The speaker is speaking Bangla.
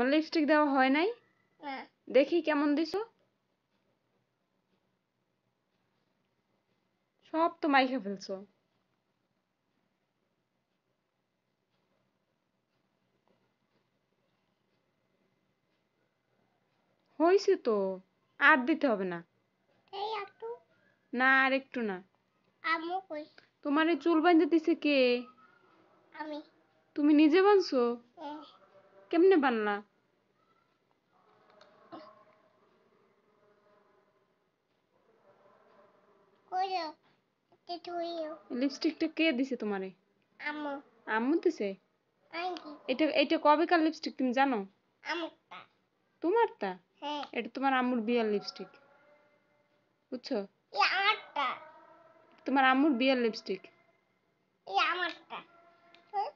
তোমার লিপস্টিক দেওয়া হয় নাই হ্যাঁ। দেখি কেমন দিছো সব তো মাইকে ফেলছো হয়েছে তো আর দিতে হবে না না আর একটু না তোমার এই চুল বাঁধতে দিছে কে তুমি নিজে বানছো হ্যাঁ। কেমনে বানলা লিপস্টিকটা কে দিছে তোমারে আম্মু আম্মু দিছে এটা এটা কবেকার লিপস্টিক তুমি জানো তোমার তা হ্যাঁ। এটা তোমার আম্মুর বিয়ার লিপস্টিক বুঝছো তোমার আম্মুর বিয়ার লিপস্টিক আমারটা হ্যাঁ।